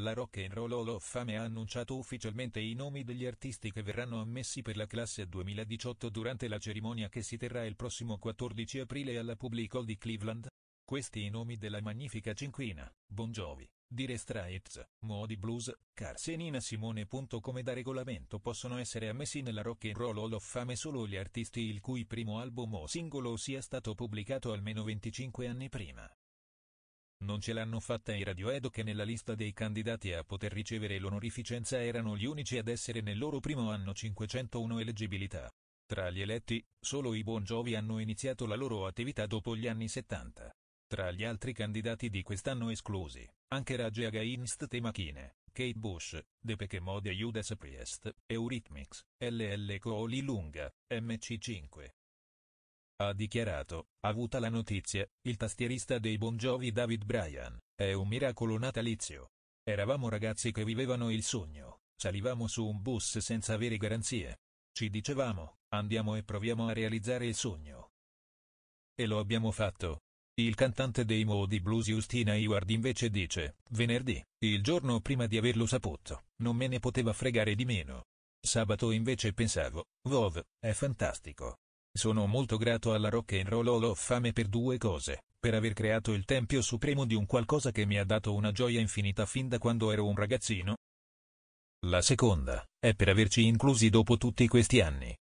La Rock and Roll Hall of Fame ha annunciato ufficialmente i nomi degli artisti che verranno ammessi per la classe 2018 durante la cerimonia che si terrà il prossimo 14 aprile alla Public Hall di Cleveland. Questi i nomi della magnifica cinquina, Bon Jovi, Dire Straits, Modi Blues, Carsenina Simone. Come da regolamento possono essere ammessi nella Rock and Roll Hall of Fame solo gli artisti il cui primo album o singolo sia stato pubblicato almeno 25 anni prima non ce l'hanno fatta i Radioedo che nella lista dei candidati a poter ricevere l'onorificenza erano gli unici ad essere nel loro primo anno 501 eleggibilità. Tra gli eletti, solo i Bongiovi hanno iniziato la loro attività dopo gli anni 70. Tra gli altri candidati di quest'anno esclusi, anche Rage Gainst The Machine, Kate Bush, The Pechemode Judas Priest, Eurythmics, LL Coali Lunga, MC5, ha dichiarato, avuta la notizia, il tastierista dei Bon Jovi David Bryan, è un miracolo natalizio. Eravamo ragazzi che vivevano il sogno, salivamo su un bus senza avere garanzie. Ci dicevamo, andiamo e proviamo a realizzare il sogno. E lo abbiamo fatto. Il cantante dei Modi Blues Justina Hayward invece dice, venerdì, il giorno prima di averlo saputo, non me ne poteva fregare di meno. Sabato invece pensavo, Vov, è fantastico, sono molto grato alla Rock and Roll Hall of Fame per due cose, per aver creato il tempio supremo di un qualcosa che mi ha dato una gioia infinita fin da quando ero un ragazzino. La seconda, è per averci inclusi dopo tutti questi anni,